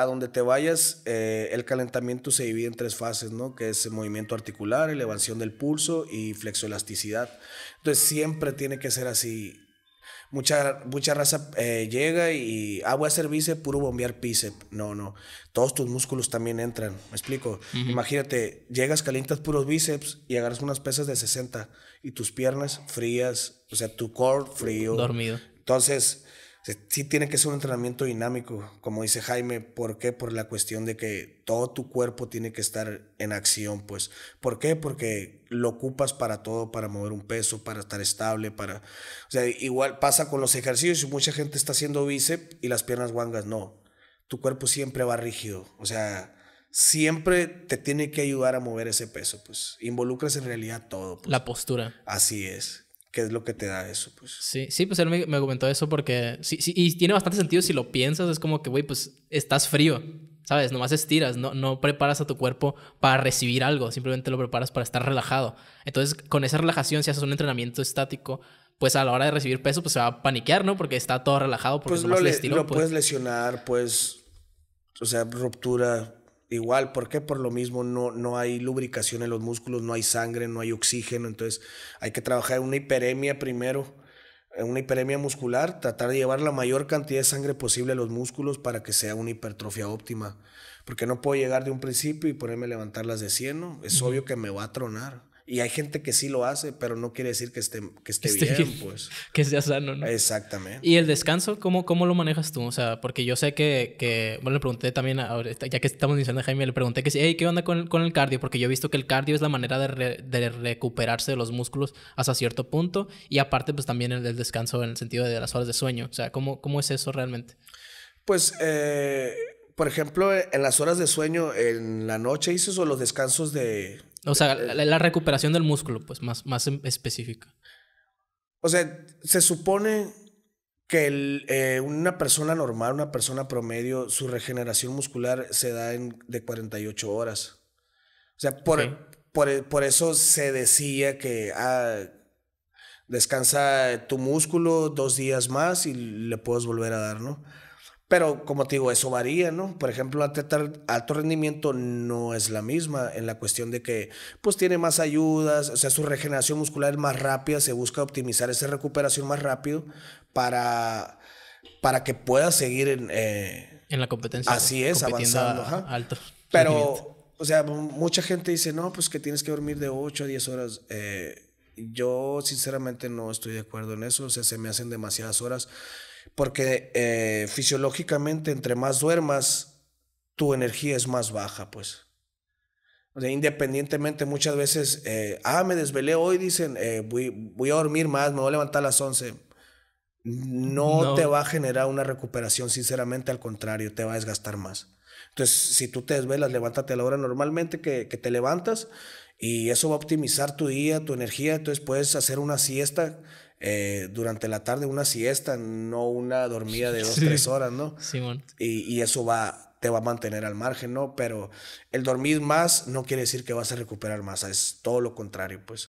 a donde te vayas, eh, el calentamiento se divide en tres fases, ¿no? Que es movimiento articular, elevación del pulso y flexoelasticidad. Entonces siempre tiene que ser así. Mucha, mucha raza eh, llega y, ah, voy a hacer bíceps, puro bombear bíceps. No, no. Todos tus músculos también entran. Me explico. Imagínate, llegas, calientas puros bíceps y agarras unas pesas de 60 y tus piernas frías, o sea, tu core frío. Dormido. Entonces, sí tiene que ser un entrenamiento dinámico, como dice Jaime, ¿por qué? Por la cuestión de que todo tu cuerpo tiene que estar en acción, pues. ¿Por qué? Porque lo ocupas para todo, para mover un peso, para estar estable, para... O sea, igual pasa con los ejercicios, mucha gente está haciendo bíceps y las piernas guangas, no. Tu cuerpo siempre va rígido, o sea, siempre te tiene que ayudar a mover ese peso, pues. Involucras en realidad todo. Pues. La postura. Así es qué es lo que te da eso, pues. Sí, sí, pues él me, comentó eso porque sí, sí, y tiene bastante sentido si lo piensas, es como que, güey, pues estás frío, ¿sabes? Nomás estiras, no, no preparas a tu cuerpo para recibir algo, simplemente lo preparas para estar relajado. Entonces, con esa relajación, si haces un entrenamiento estático, pues a la hora de recibir peso, pues se va a paniquear, ¿no? Porque está todo relajado, porque pues le, estiró, lo pues. puedes lesionar, pues, o sea, ruptura, Igual, ¿por qué? Por lo mismo no, hay lubricación en los músculos, no hay sangre, no hay oxígeno, entonces hay que trabajar una hiperemia primero, eh, una hiperemia muscular, tratar de llevar la mayor cantidad de sangre posible a los músculos para que sea una hipertrofia óptima, porque no puedo llegar de un principio y ponerme a levantar las de 100, ¿no? es obvio que me va a tronar. Y hay gente que sí lo hace, pero no quiere decir que esté, esté, bien, pues. Que sea sano, ¿no? Exactamente. ¿Y el descanso, cómo, cómo lo manejas tú? O sea, porque yo sé que, bueno, le pregunté también, a, ya que estamos diciendo a Jaime, le pregunté que sí, ¿qué onda con, el cardio? Porque yo he visto que el cardio es la manera de, recuperarse de los músculos hasta cierto punto. Y aparte, pues también el, descanso en el sentido de las horas de sueño. O sea, ¿cómo, cómo es eso realmente? Pues, eh, por ejemplo, en las horas de sueño, en la noche hice o los descansos de o sea, eh, la, recuperación del músculo, pues, más, más em, específica. O sea, se supone que eh, una persona normal, una persona promedio, su regeneración muscular se da en, de 48 horas. O sea, por, por, eso se decía que ah, descansa tu músculo dos días más y le puedes volver a dar, ¿no? Pero como te digo, eso varía, ¿no? Por ejemplo, alto rendimiento no es la misma en la cuestión de que pues tiene más ayudas, o sea, su regeneración muscular es más rápida, se busca optimizar esa recuperación más rápido para, para que pueda seguir en... Eh, en la competencia. Pues, así es, avanzando. Alto. Pero, o sea, mucha gente dice, no, pues que tienes que dormir de 8 a 10 horas. Eh, yo sinceramente no estoy de acuerdo en eso, o sea, se me hacen demasiadas horas. Porque eh, fisiológicamente, entre más duermas, tu energía es más baja, pues. independientemente, muchas veces, eh, ah, me desvelé hoy, dicen, eh, voy, voy, a dormir más, me voy a levantar a las 11. No, te va a generar una recuperación, sinceramente, al contrario, te va a desgastar más. Entonces, si tú te desvelas, levántate a la hora normalmente que, que te levantas y eso va a optimizar tu día, tu energía, entonces puedes hacer una siesta eh, durante la tarde una siesta, no una dormida de dos, tres horas, ¿no? Simón. Y, y, eso va, te va a mantener al margen, ¿no? Pero el dormir más no quiere decir que vas a recuperar masa, es todo lo contrario, pues.